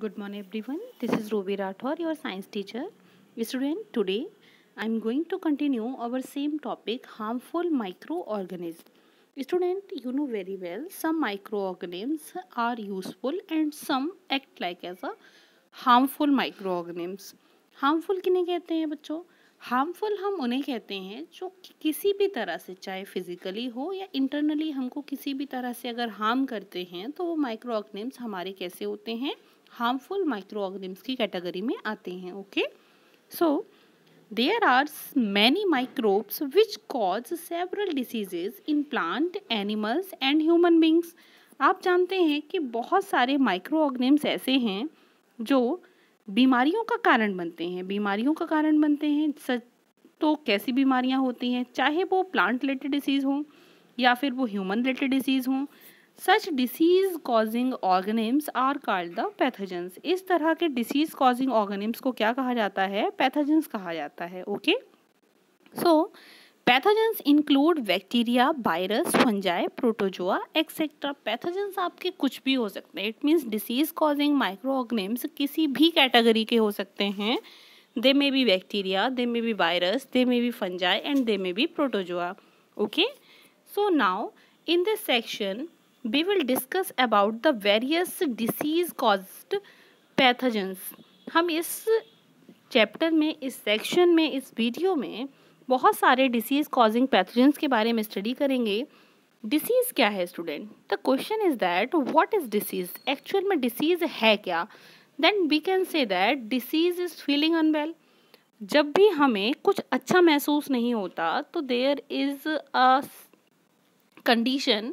Good morning everyone this is Robi Rathore your science teacher student today I am going to continue our same topic harmful microorganisms student you know very well some microorganisms are useful and some act like as a harmful microorganisms harmful किन्हें कहते हैं बच्चों harmful हम उन्हें कहते हैं जो किसी भी तरह से चाहे फिजिकली हो या इंटरनली हमको किसी भी तरह से अगर हार्म करते हैं तो वो माइक्रो ऑर्गेनिम्स हमारे कैसे होते हैं हार्मफुल माइक्रो ऑर्गेनिम्स की कैटेगरी में आते हैं okay so there are many microbes which cause several diseases in plant animals and human beings आप जानते हैं कि बहुत सारे माइक्रो ऑर्गेनिम्स ऐसे हैं जो बीमारियों का कारण बनते हैं बीमारियों का कारण बनते हैं सच तो कैसी बीमारियां होती हैं चाहे वो प्लांट रिलेटेड डिसीज़ हों या फिर वो ह्यूमन रिलेटेड डिसीज़ हों such disease causing organisms are called the pathogens इस तरह के डिसीज़ कॉजिंग ऑर्गेनिम्स को क्या कहा जाता है पैथोजेंस कहा जाता है okay so pathogens include bacteria virus fungi protozoa etcetera pathogens आपके कुछ भी हो सकते हैं it means disease causing microorganisms किसी भी कैटेगरी के हो सकते हैं they may be bacteria they may be virus they may be fungi and they may be protozoa okay so now in this section we will discuss about the various disease caused pathogens हम इस chapter में इस section में इस video में बहुत सारे disease causing pathogens के बारे में स्टडी करेंगे डिसीज़ क्या है student the question is that what is disease actual में डिसीज़ है क्या then we can say that disease is feeling unwell जब भी हमें कुछ अच्छा महसूस नहीं होता तो there is a condition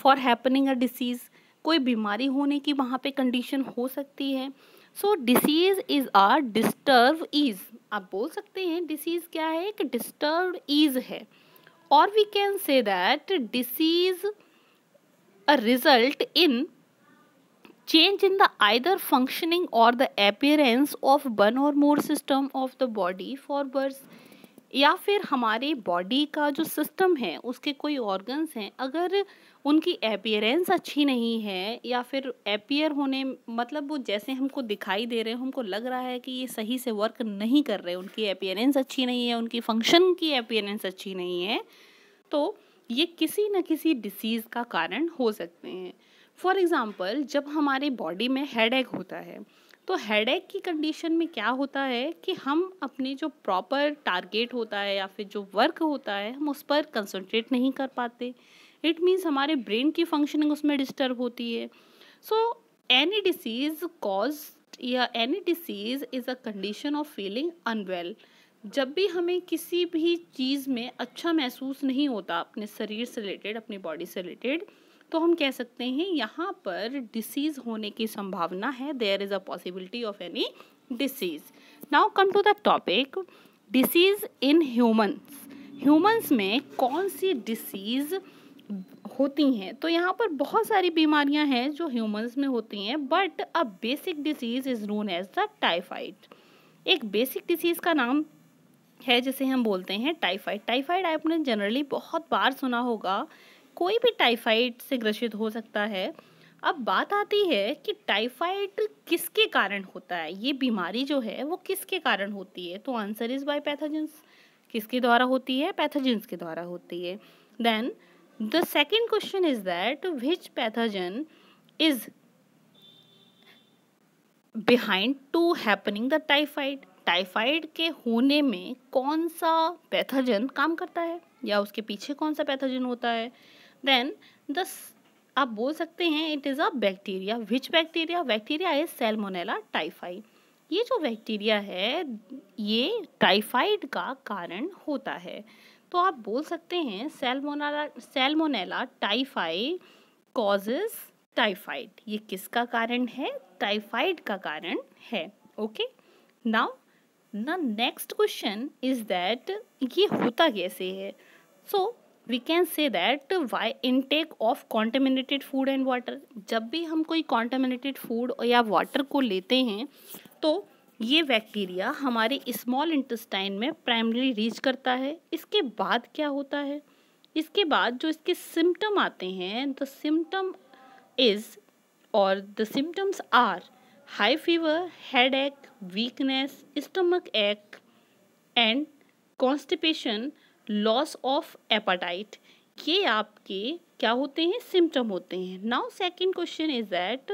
for happening a disease कोई बीमारी होने की वहाँ पे कंडीशन हो सकती है so disease is or disturb ease आप बोल सकते हैं डिसीज़ क्या है एक डिस्टर्ब ईज है और we can say that disease a result in change in the either functioning or the appearance of one or more system of the body for बर्स या फिर हमारे बॉडी का जो सिस्टम है उसके कोई ऑर्गन्स हैं अगर उनकी अपियरेंस अच्छी नहीं है या फिर अपियर होने मतलब वो जैसे हमको दिखाई दे रहे हैं हमको लग रहा है कि ये सही से वर्क नहीं कर रहे उनकी अपियरेंस अच्छी नहीं है उनकी फंक्शन की अपियरेंस अच्छी नहीं है तो ये किसी न किसी डिसीज़ का कारण हो सकते हैं फॉर एग्ज़ाम्पल जब हमारे बॉडी में एक होता है तो एक की कंडीशन में क्या होता है कि हम अपने जो प्रॉपर टारगेट होता है या फिर जो वर्क होता है हम उस पर कंसनट्रेट नहीं कर पाते इट मीन्स हमारे ब्रेन की फंक्शनिंग उसमें डिस्टर्ब होती है सो एनी डिसीज कॉज या any disease is a condition of feeling unwell जब भी हमें किसी भी चीज़ में अच्छा महसूस नहीं होता अपने शरीर से रिलेटेड अपनी बॉडी से रिलेटेड तो हम कह सकते हैं यहाँ पर डिसीज़ होने की संभावना है there is a possibility of any disease now come to the topic disease in humans humans में कौन सी डिसीज़ होती हैं तो यहाँ पर बहुत सारी बीमारियाँ हैं जो ह्यूमंस में होती हैं but a basic disease is known as the typhoid एक बेसिक डिजीज का नाम है जिसे हम बोलते हैं टाइफाइड टाइफाइड आपने जनरली बहुत बार सुना होगा कोई भी टाइफाइड से ग्रसित हो सकता है अब बात आती है कि टाइफाइड किसके कारण होता है ये बीमारी जो है वो किसके कारण होती है तो आंसर इज़ बाय पैथोजेंस किसके द्वारा होती है पैथोजेंस के द्वारा होती है then the second question is that which pathogen is behind to happening the typhoid typhoid के होने में कौन सा पैथोजन काम करता है या उसके पीछे कौन सा पैथोजन होता है देन द आप बोल सकते हैं it is a bacteria which bacteria bacteria is salmonella typhoid ये जो बैक्टीरिया है ये टाइफाइड का कारण होता है तो आप बोल सकते हैं salmonella salmonella typhi causes typhoid ये किसका कारण है टाइफाइड का कारण है okay now the next question is that ये होता कैसे है so we can say that by intake of contaminated food and water जब भी हम कोई कॉन्टेमिनेटेड फूड या वाटर को लेते हैं तो ये बैक्टीरिया हमारे स्मॉल इंटेस्टाइन में प्राइमरी रीच करता है इसके बाद क्या होता है इसके बाद जो इसके सिम्टम आते हैं the symptom is or the symptoms are high fever headache weakness stomach ache and constipation loss of appetite ये आपके क्या होते हैं सिम्टम होते हैं now second question is that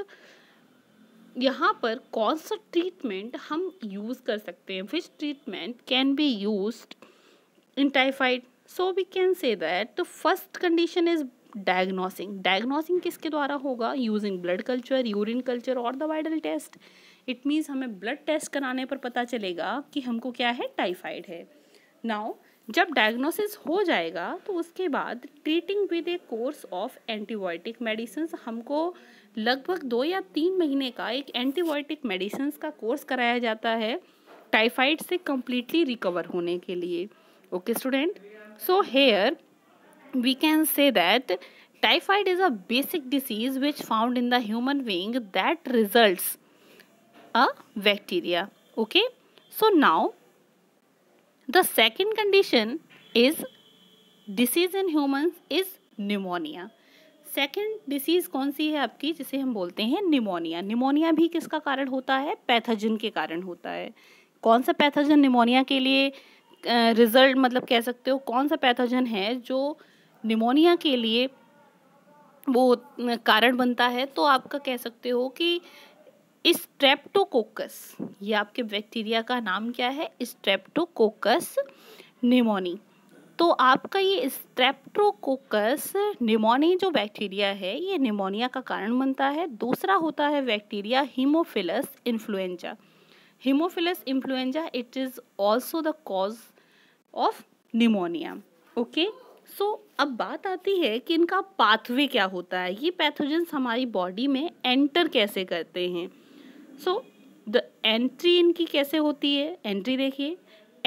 यहाँ पर कौन सा ट्रीटमेंट हम यूज़ कर सकते हैं which treatment can be use in typhoid so we can say that the first condition is diagnosing diagnosing किसके द्वारा होगा using blood culture urine culture और the Widal test it means हमें ब्लड टेस्ट कराने पर पता चलेगा कि हमको क्या है टाइफाइड है नाउ जब डायग्नोसिस हो जाएगा तो उसके बाद treating with a course of antibiotic medicine हमको लगभग दो या तीन महीने का एक एंटीबायोटिक मेडिसिन का कोर्स कराया जाता है टाइफाइड से कम्प्लीटली रिकवर होने के लिए okay student so here we can say that typhoid is a basic disease which found in the human being that result a bacteria okay so now The second condition is disease in humans is pneumonia. Second disease कौन सी है आपकी जिसे हम बोलते हैं pneumonia pneumonia भी किसका कारण होता है पैथोजन के कारण होता है कौन सा पैथोजन निमोनिया के लिए रिजल्ट uh, मतलब कह सकते हो कौन सा पैथोजन है जो निमोनिया के लिए वो कारण बनता है तो आपका कह सकते हो कि स्ट्रेप्टोकोकस ये आपके बैक्टीरिया का नाम क्या है स्ट्रेप्टोकोकस निमोनी तो आपका ये स्ट्रेप्टोकोकस निमोनी जो बैक्टीरिया है ये निमोनिया का कारण बनता है दूसरा होता है bacteria haemophilus influenza haemophilus influenza it is also the cause of pneumonia okay so so, अब बात आती है कि इनका पाथवे क्या होता है ये पैथोजेंस हमारी बॉडी में एंटर कैसे करते हैं सो द एंट्री इनकी कैसे होती है एंट्री देखिए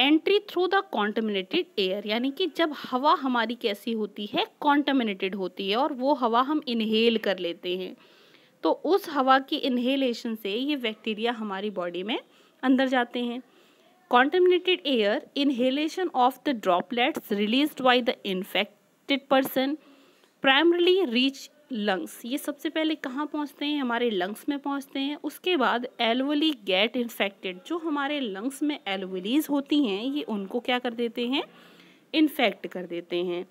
entry through the contaminated air यानी कि जब हवा हमारी कैसी होती है कॉन्टमिनेटेड होती है और वो हवा हम इनहेल कर लेते हैं तो उस हवा की इन्हेलेशन से ये बैक्टीरिया हमारी बॉडी में अंदर जाते हैं contaminated air inhalation of the droplets release by the infected person primarily reach lungs ये सबसे पहले कहाँ पहुँचते हैं हमारे लंग्स में पहुँचते हैं उसके बाद एलवली गेट इन्फेक्टेड जो हमारे लंग्स में एलवलीज होती हैं ये उनको क्या कर देते हैं इन्फेक्ट कर देते हैं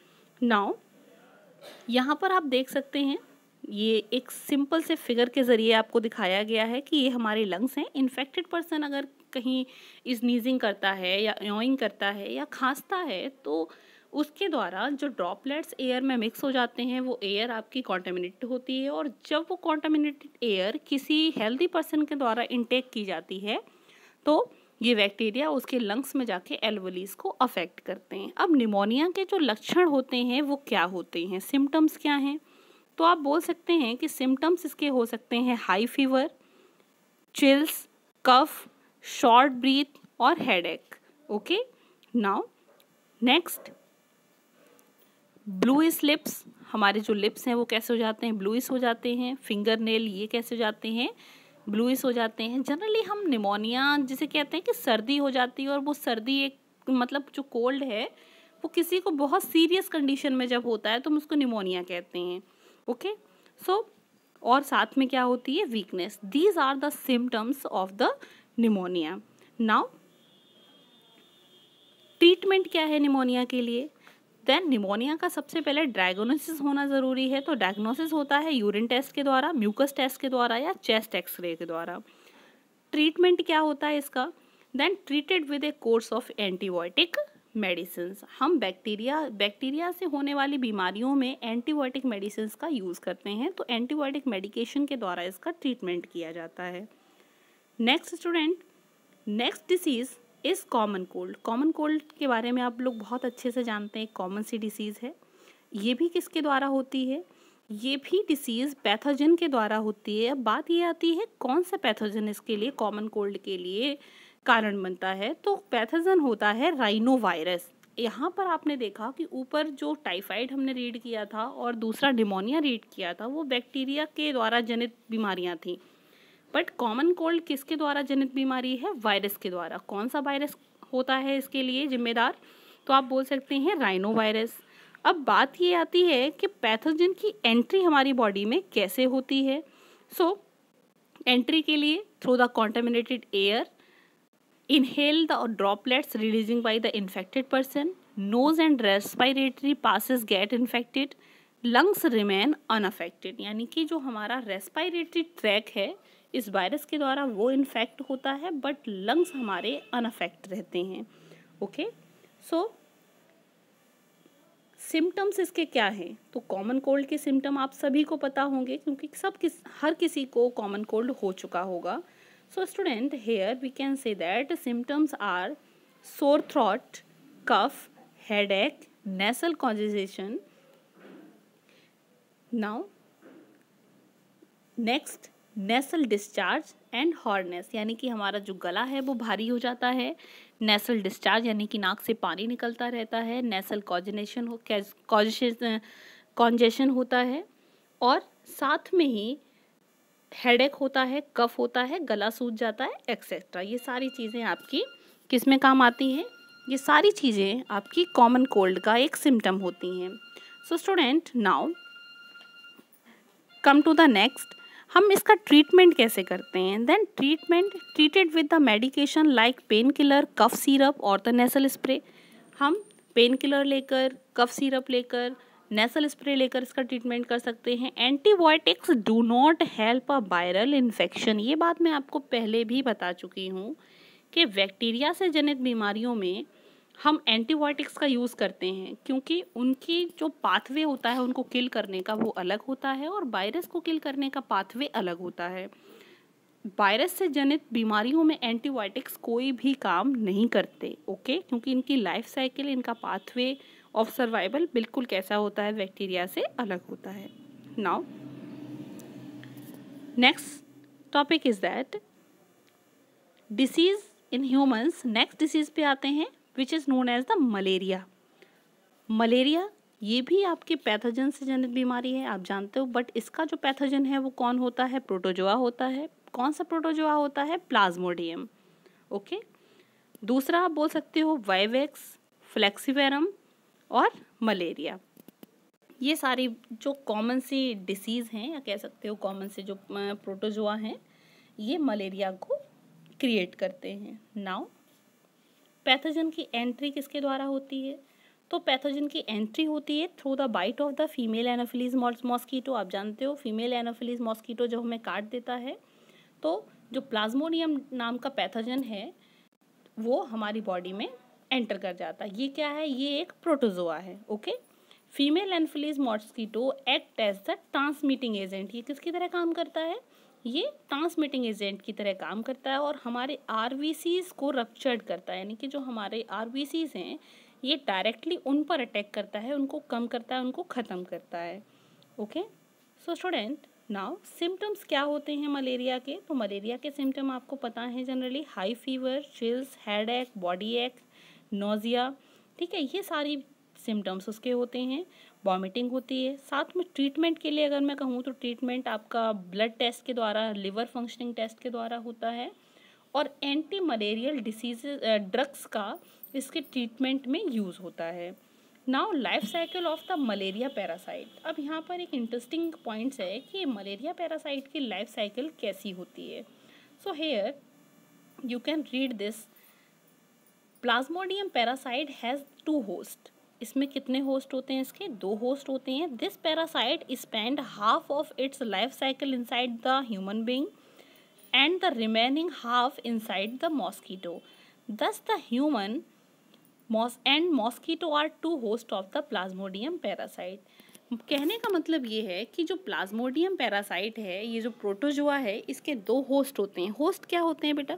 नाउ यहाँ पर आप देख सकते हैं ये एक सिंपल से फिगर के ज़रिए आपको दिखाया गया है कि ये हमारे लंग्स हैं इन्फेक्टेड पर्सन अगर कहीं स्नीजिंग करता है या योइंग करता है या खांसता है तो उसके द्वारा जो ड्रॉपलेट्स एयर में मिक्स हो जाते हैं वो एयर आपकी कॉन्टेमिनेटेड होती है और जब वो कॉन्टामिनेटेड एयर किसी हेल्दी पर्सन के द्वारा इंटेक की जाती है तो ये बैक्टीरिया उसके लंग्स में जाके एल्वलीज को अफेक्ट करते हैं अब निमोनिया के जो लक्षण होते हैं वो क्या होते हैं सिम्टम्स क्या हैं तो आप बोल सकते हैं कि सिम्टम्स इसके हो सकते हैं high fever chills cough short breath और headache okay now next bluish lips हमारे जो लिप्स हैं वो कैसे हो जाते हैं ब्लूइस हो जाते हैं फिंगर नेल ये कैसे हो जाते हैं ब्लूइस हो जाते हैं जनरली हम निमोनिया जिसे कहते हैं कि सर्दी हो जाती है और वो सर्दी एक मतलब जो कोल्ड है वो किसी को बहुत सीरियस कंडीशन में जब होता है तो हम उसको निमोनिया कहते हैं ओके सो so, और साथ में क्या होती है weakness these are the symptoms of the pneumonia now treatment क्या है निमोनिया के लिए देन निमोनिया का सबसे पहले डायग्नोसिस होना ज़रूरी है तो डायग्नोसिस होता है यूरिन टेस्ट के द्वारा म्यूकस टेस्ट के द्वारा या चेस्ट एक्सरे के द्वारा ट्रीटमेंट क्या होता है इसका then treated with a course of antibiotic medicine हम बैक्टीरिया बैक्टीरिया से होने वाली बीमारियों में एंटीबायोटिक मेडिसिन का यूज़ करते हैं तो एंटीबायोटिक मेडिकेशन के द्वारा इसका ट्रीटमेंट किया जाता है next student next disease is common cold common cold के बारे में आप लोग बहुत अच्छे से जानते हैं कॉमन सी डिसीज़ है ये भी किसके द्वारा होती है ये भी डिसीज़ पैथोजन के द्वारा होती है अब बात ये आती है कौन सा पैथोजन इसके लिए कॉमन कोल्ड के लिए कारण बनता है तो पैथोजन होता है राइनो वायरस यहाँ पर आपने देखा कि ऊपर जो टाइफाइड हमने रीड किया था और दूसरा निमोनिया रीड किया था वो बैक्टीरिया के द्वारा जनित बीमारियाँ थीं बट कॉमन कोल्ड किसके द्वारा जनित बीमारी है वायरस के द्वारा कौन सा वायरस होता है इसके लिए जिम्मेदार तो आप बोल सकते हैं राइनो वायरस अब बात ये आती है कि पैथोजन की एंट्री हमारी बॉडी में कैसे होती है सो so, एंट्री के लिए through the contaminated air inhale the droplets releasing by the infected person nose and respiratory passes get infected lungs remain unaffected यानी कि जो हमारा रेस्पायरेटरी ट्रैक है इस वायरस के द्वारा वो इन्फेक्ट होता है बट लंग्स हमारे अनअफेक्ट रहते हैं ओके सो सिम्टम्स इसके क्या हैं तो कॉमन कोल्ड के सिम्टम आप सभी को पता होंगे क्योंकि सब किस हर किसी को कॉमन कोल्ड हो चुका होगा so student here we can say that symptoms are sore throat cough headache nasal congestion now next nasal discharge and hoarseness यानी कि हमारा जो गला है वो भारी हो जाता है नेसल डिस्चार्ज यानी कि नाक से पानी निकलता रहता है नेसल कॉजनेशन हो कॉन्जेशन होता है और साथ में ही हेडेक होता है कफ होता है गला सूज जाता है एक्सेट्रा ये सारी चीज़ें आपकी किस में काम आती हैं ये सारी चीज़ें आपकी कॉमन कोल्ड का एक सिम्टम होती हैं so student now come to the next हम इसका ट्रीटमेंट कैसे करते हैं then treatment treated with the medication like pain killer cough syrup और द नेसल स्प्रे हम पेन किलर लेकर कफ सीरप लेकर नेसल स्प्रे लेकर इसका ट्रीटमेंट कर सकते हैं antibiotics do not help a viral infection ये बात मैं आपको पहले भी बता चुकी हूँ कि बैक्टीरिया से जनित बीमारियों में हम एंटीबायोटिक्स का यूज़ करते हैं क्योंकि उनकी जो पाथवे होता है उनको किल करने का वो अलग होता है और वायरस को किल करने का पाथवे अलग होता है वायरस से जनित बीमारियों में एंटीबायोटिक्स कोई भी काम नहीं करते ओके क्योंकि इनकी लाइफ साइकिल इनका पाथवे ऑफ सर्वाइवल बिल्कुल कैसा होता है बैक्टीरिया से अलग होता है now next topic is that disease in humans next disease पे आते हैं which is known as the malaria malaria ये भी आपके पैथोजन से जनित बीमारी है आप जानते हो बट इसका जो पैथोजन है वो कौन होता है प्रोटोजोआ होता है कौन सा प्रोटोजोआ होता है प्लाज्मोडियम ओके दूसरा आप बोल सकते हो वाइवेक्स फ्लेक्सीवेरम और मलेरिया ये सारी जो कॉमन सी डिसीज़ हैं या कह सकते हो कॉमन से जो प्रोटोजोआ हैं ये मलेरिया को क्रिएट करते हैं नाउ पैथोजन की एंट्री किसके द्वारा होती है तो पैथोजन की एंट्री होती है through the bite of the female anopheles mosquito आप जानते हो फीमेल एनोफिलीज मॉस्कीटो जब हमें काट देता है तो जो प्लाज्मोडियम नाम का पैथोजन है वो हमारी बॉडी में एंटर कर जाता है ये क्या है ये एक प्रोटोजोआ है okay female anopheles mosquito act as the transmitting agent ये किसकी तरह काम करता है ये ट्रांसमिटिंग एजेंट की तरह काम करता है और हमारे आर को रक्चर्ड करता है यानी कि जो हमारे आर हैं ये डायरेक्टली उन पर अटैक करता है उनको कम करता है उनको ख़त्म करता है okay so student now symptoms क्या होते हैं मलेरिया के तो मलेरिया के सिम्टम आपको पता है generally high fever chills headache body ache nausea ठीक है ये सारी सिम्टम्स उसके होते हैं वॉमिटिंग होती है साथ में ट्रीटमेंट के लिए अगर मैं कहूँ तो ट्रीटमेंट आपका ब्लड टेस्ट के द्वारा लिवर फंक्शनिंग टेस्ट के द्वारा होता है और एंटी मलेरियल डिसीज ड्रग्स का इसके ट्रीटमेंट में यूज़ होता है now life cycle of the malaria parasite अब यहाँ पर एक इंटरेस्टिंग पॉइंट्स है कि मलेरिया पैरासाइट की लाइफ साइकिल कैसी होती है so here you can read this plasmodium parasite has two host इसमें कितने होस्ट होते हैं इसके दो होस्ट होते हैं this parasite spend half of its life cycle inside the human being and the remaining half inside the mosquito thus the human moss and mosquito are two host of the plasmodium parasite कहने का मतलब ये है कि जो Plasmodium parasite है ये जो प्रोटोजुआ है इसके दो होस्ट होते हैं होस्ट क्या होते हैं बेटा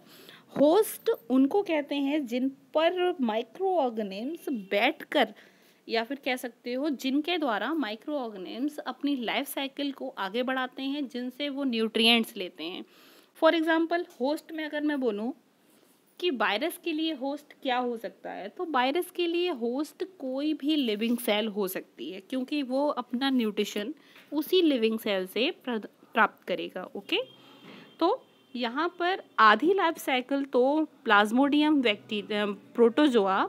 होस्ट उनको कहते हैं जिन पर माइक्रो ऑर्गेनिम्स कर या फिर कह सकते हो जिनके द्वारा माइक्रो ऑर्गेनिम्स अपनी लाइफ साइकिल को आगे बढ़ाते हैं जिनसे वो न्यूट्रिएंट्स लेते हैं फॉर एग्ज़ाम्पल होस्ट में अगर मैं बोलूँ कि वायरस के लिए होस्ट क्या हो सकता है तो वायरस के लिए होस्ट कोई भी लिविंग सेल हो सकती है क्योंकि वो अपना न्यूट्रिशन उसी लिविंग सेल से प्राप्त करेगा ओके तो यहाँ पर आधी लाइफ साइकिल तो plasmodium bacteria protozoa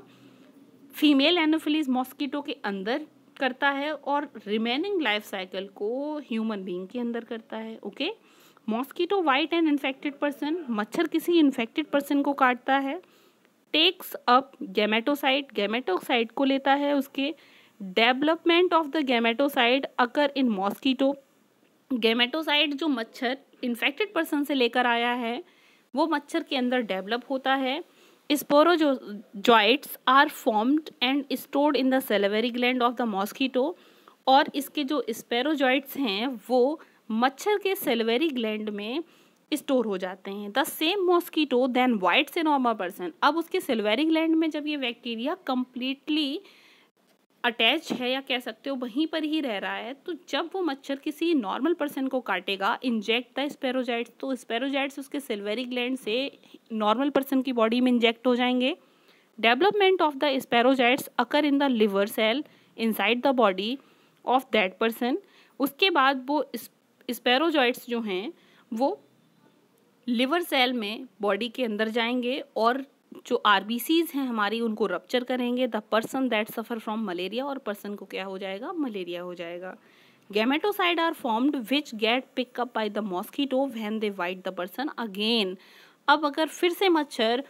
female anopheles mosquito के अंदर करता है और रिमेनिंग लाइफ साइकिल को ह्यूमन बींग के अंदर करता है okay mosquito bite and infected person मच्छर किसी इन्फेक्टेड पर्सन को काटता है टेक्स अप गैमेटोसाइट गैमेटोसाइट को लेता है उसके development of the gametocyte occur in mosquito gametocyte जो मच्छर इन्फेक्टेड पर्सन से लेकर आया है वो मच्छर के अंदर डेवलप होता है sporozoites are formed and stored in the salivary gland of the mosquito और इसके जो स्पेरोजॉइट्स हैं वो मच्छर के सेलेवरी ग्लैंड में स्टोर हो जाते हैं the same mosquito then bites a normal person अब उसके सेलेवरी ग्लैंड में जब ये बैक्टीरिया कम्प्लीटली अटैच है या कह सकते हो वहीं पर ही रह रहा है तो जब वो मच्छर किसी नॉर्मल पर्सन को काटेगा इंजेक्ट द स्पेरोजाइट्स तो स्पेरोजाइट्स उसके सिल्वेरी ग्लैंड से नॉर्मल पर्सन की बॉडी में इंजेक्ट हो जाएंगे development of the sporozoites occur in the liver cell inside the body of that person उसके बाद वो स्पेरोजाइट्स जो हैं वो लिवर सेल में बॉडी के अंदर जाएंगे और जो आर हैं हमारी उनको रप्चर करेंगे the person that suffer from malaria और पर्सन को क्या हो जाएगा मलेरिया हो जाएगा gametocyte are formed which get pick up by the mosquito when they bite the person again अब अगर फिर से मच्छर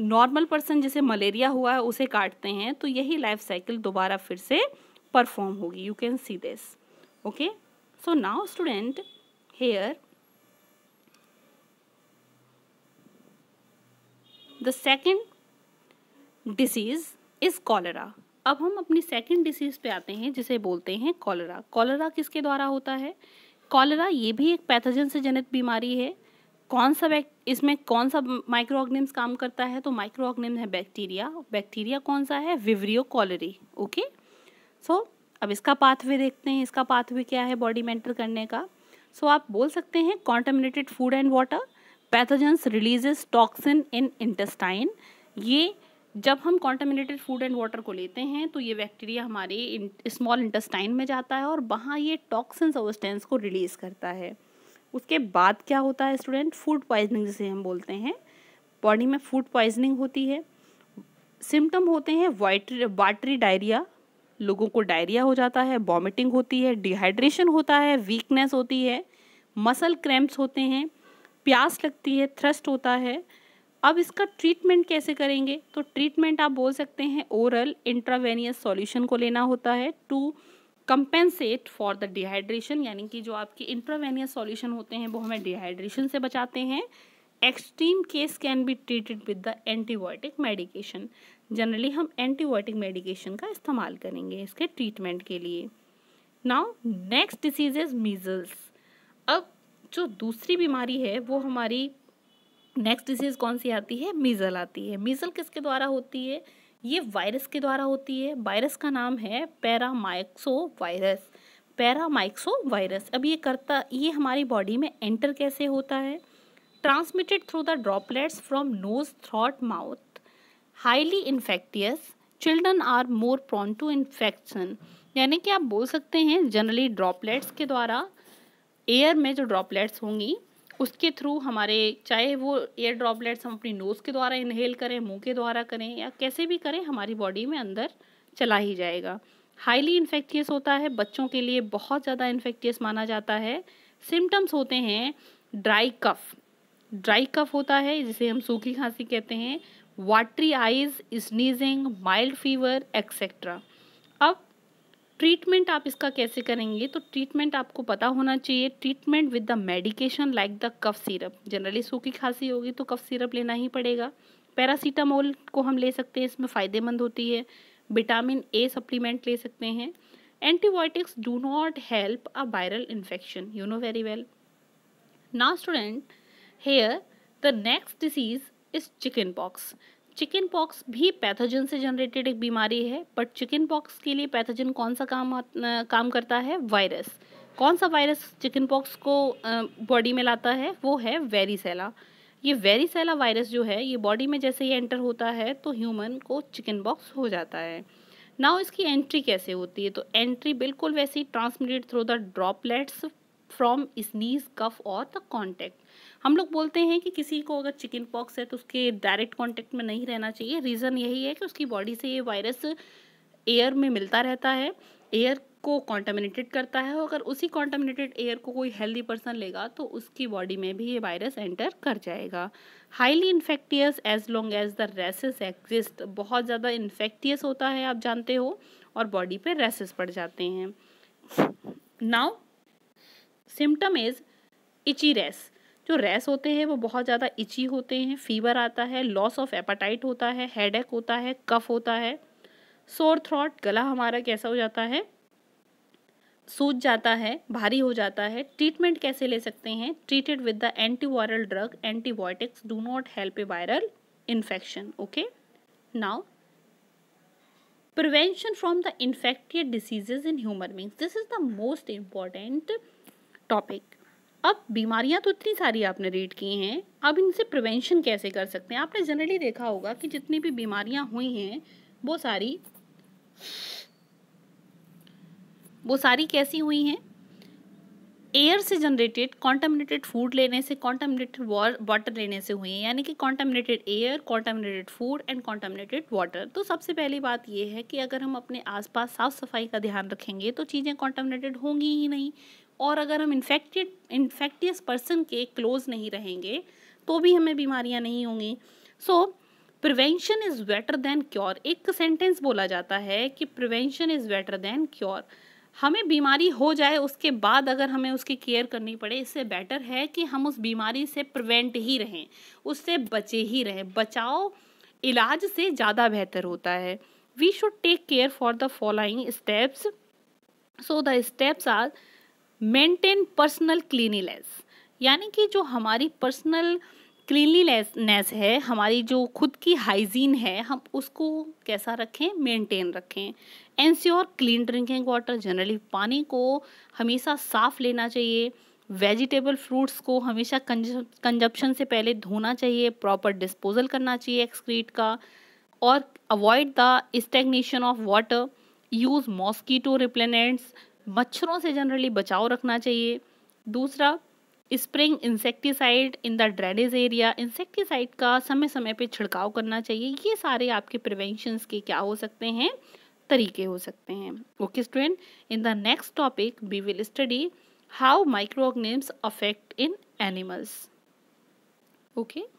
नॉर्मल पर्सन जिसे मलेरिया हुआ है उसे काटते हैं तो यही लाइफ साइकिल दोबारा फिर से परफॉर्म होगी you can see this okay so now student here the second disease is cholera अब हम अपनी सेकेंड डिसीज़ पे आते हैं जिसे बोलते हैं कॉलरा कॉलरा किसके द्वारा होता है कॉलरा ये भी एक पैथोजन से जनित बीमारी है कौन सा वैक् इसमें कौन सा माइक्रो ऑर्गनिम्स काम करता है तो माइक्रो ऑर्गनिम है बैक्टीरिया बैक्टीरिया कौन सा है विवरियो कॉलरी ओके सो अब इसका पाथवे देखते हैं इसका पाथवे क्या है बॉडी मेंटर करने का सो so, आप बोल सकते हैं contaminated food and water pathogens releases toxin in intestine ये जब हम कॉन्टामिनेटेड फूड एंड वाटर को लेते हैं तो ये बैक्टीरिया हमारे स्मॉल इंटेस्टाइन में जाता है और वहाँ ये टॉक्सिन सबस्टेंस को रिलीज़ करता है उसके बाद क्या होता है स्टूडेंट फूड पॉइजनिंग जिसे हम बोलते हैं बॉडी में फूड पॉइजनिंग होती है सिम्टम होते हैं वाइटरी वाटरी डायरिया लोगों को डायरिया हो जाता है वॉमिटिंग होती है डिहाइड्रेशन होता है वीकनेस होती है मसल क्रैम्प्स होते हैं प्यास लगती है थ्रस्ट होता है अब इसका ट्रीटमेंट कैसे करेंगे तो ट्रीटमेंट आप बोल सकते हैं ओरल इंट्रावेनियस सॉल्यूशन को लेना होता है to compensate for the dehydration यानी कि जो आपके इंट्रावेनियस सॉल्यूशन होते हैं वो हमें डिहाइड्रेशन से बचाते हैं extreme case can be treated with the antibiotic medication generally हम एंटीबायोटिक मेडिकेशन का इस्तेमाल करेंगे इसके ट्रीटमेंट के लिए now next disease is measles अब जो दूसरी बीमारी है वो हमारी नेक्स्ट डिजीज़ कौन सी आती है मीज़ल आती है मीज़ल किसके द्वारा होती है ये वायरस के द्वारा होती है वायरस का नाम है पैरामाइक्सो वायरस पैरामाइक्सो वायरस अब ये करता ये हमारी बॉडी में एंटर कैसे होता है transmitted through the droplets from nose throat mouth highly infectious children are more prone to infection यानी कि आप बोल सकते हैं जनरली ड्रॉपलेट्स के द्वारा एयर में जो ड्रॉपलेट्स होंगी उसके थ्रू हमारे चाहे वो एयर ड्रॉपलेट्स हम अपनी नोज़ के द्वारा इनहेल करें मुंह के द्वारा करें या कैसे भी करें हमारी बॉडी में अंदर चला ही जाएगा हाईली इन्फेक्टियस होता है बच्चों के लिए बहुत ज़्यादा इन्फेक्टियस माना जाता है सिम्टम्स होते हैं ड्राई कफ ड्राई कफ होता है जिसे हम सूखी खांसी कहते हैं watery eyes sneezing mild fever etcetera treatment आप इसका कैसे करेंगे तो ट्रीटमेंट आपको पता होना चाहिए treatment with the medication like the cough syrup generally सूखी खांसी होगी तो कफ सिरप लेना ही पड़ेगा पैरासीटामोल को हम ले सकते हैं इसमें फ़ायदेमंद होती है विटामिन ए सप्लीमेंट ले सकते हैं antibiotics do not help a viral infection you know very well ना student here the next disease is chicken pox chicken pox भी पैथोजन से जनरेटेड एक बीमारी है बट चिकन पॉक्स के लिए पैथोजन कौन सा काम काम करता है वायरस कौन सा वायरस चिकन पॉक्स को बॉडी में लाता है वो है वेरीसेला ये वेरीसेला वायरस जो है ये बॉडी में जैसे ही एंटर होता है तो ह्यूमन को चिकन पॉक्स हो जाता है नाउ इसकी एंट्री कैसे होती है तो एंट्री बिल्कुल वैसे ही transmitted through the droplets from sneeze cough और द कॉन्टैक्ट हम लोग बोलते हैं कि किसी को अगर चिकन पॉक्स है तो उसके डायरेक्ट कॉन्टैक्ट में नहीं रहना चाहिए रीज़न यही है कि उसकी बॉडी से ये वायरस एयर में मिलता रहता है एयर को कॉन्टामिनेटेड करता है अगर उसी कॉन्टामिनेटेड एयर को कोई हेल्दी पर्सन लेगा तो उसकी बॉडी में भी ये वायरस एंटर कर जाएगा highly infectious as long as the rashes exist बहुत ज़्यादा इन्फेक्टियस होता है आप जानते हो और बॉडी पे रेसेस पड़ जाते हैं now symptom is itchy rash जो रेस होते हैं वो बहुत ज़्यादा इची होते हैं फीवर आता है लॉस ऑफ एपाटाइट होता है हेडेक होता है कफ होता है सोर थ्रॉट गला हमारा कैसा हो जाता है सूज जाता है भारी हो जाता है ट्रीटमेंट कैसे ले सकते हैं treated with the antiviral drug antibiotics do not help a viral infection okay now prevention from the infected diseases in human being this is the most important topic अब बीमारियां तो इतनी सारी आपने रीड की हैं अब इनसे प्रिवेंशन कैसे कर सकते हैं आपने जनरली देखा होगा कि जितनी भी बीमारियां हुई हैं वो सारी वो सारी कैसी हुई हैं एयर से जनरेटेड कॉन्टामिनेटेड फूड लेने से कॉन्टामिनेटेड वाटर लेने से हुई है यानी कि contaminated air contaminated food and contaminated water तो सबसे पहली बात यह है कि अगर हम अपने आसपास साफ़ सफाई का ध्यान रखेंगे तो चीज़ें कॉन्टामिनेटेड होंगी ही नहीं और अगर हम इन्फेक्टेड इन्फेक्टियस पर्सन के क्लोज नहीं रहेंगे तो भी हमें बीमारियां नहीं होंगी so prevention is better than cure एक सेंटेंस बोला जाता है कि prevention is better than cure हमें बीमारी हो जाए उसके बाद अगर हमें उसकी केयर करनी पड़े इससे बेटर है कि हम उस बीमारी से प्रिवेंट ही रहें उससे बचे ही रहें बचाव इलाज से ज़्यादा बेहतर होता है we should take care for the following steps so the steps are maintain personal cleanliness यानी कि जो हमारी पर्सनल क्लीनलीनेस है हमारी जो खुद की हाइजीन है हम उसको कैसा रखें मेंटेन रखें ensure clean drinking water generally पानी को हमेशा साफ़ लेना चाहिए वेजिटेबल फ्रूट्स को हमेशा कंजप्शन से पहले धोना चाहिए प्रॉपर डिस्पोजल करना चाहिए एक्सक्रीट का और avoid the stagnation of water use mosquito repellents मच्छरों से जनरली बचाव रखना चाहिए दूसरा spraying insecticide in the drainage area insecticide का समय समय पे छिड़काव करना चाहिए ये सारे आपके प्रिवेंशंस के क्या हो सकते हैं तरीके हो सकते हैं okay student in the next topic we will study how micro organisms affect in animals okay